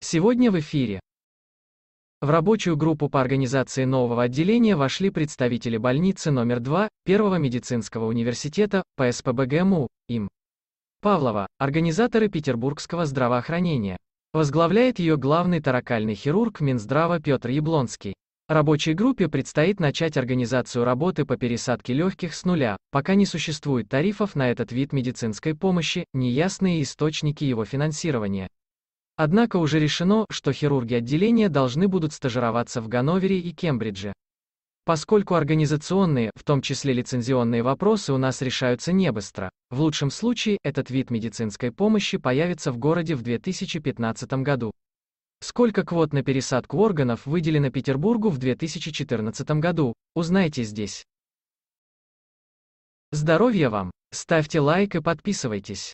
Сегодня в эфире. В рабочую группу по организации нового отделения вошли представители больницы номер 2 Первого медицинского университета ПСПБГМУ им. Павлова, организаторы петербургского здравоохранения. Возглавляет ее главный таракальный хирург Минздрава Петр Яблонский. Рабочей группе предстоит начать организацию работы по пересадке легких с нуля, пока не существует тарифов на этот вид медицинской помощи, неясные источники его финансирования. Однако уже решено, что хирурги отделения должны будут стажироваться в Ганновере и Кембридже. Поскольку организационные, в том числе лицензионные вопросы у нас решаются не быстро, в лучшем случае этот вид медицинской помощи появится в городе в 2015 году. Сколько квот на пересадку органов выделено Петербургу в 2014 году, узнайте здесь. Здоровья вам! Ставьте лайк и подписывайтесь.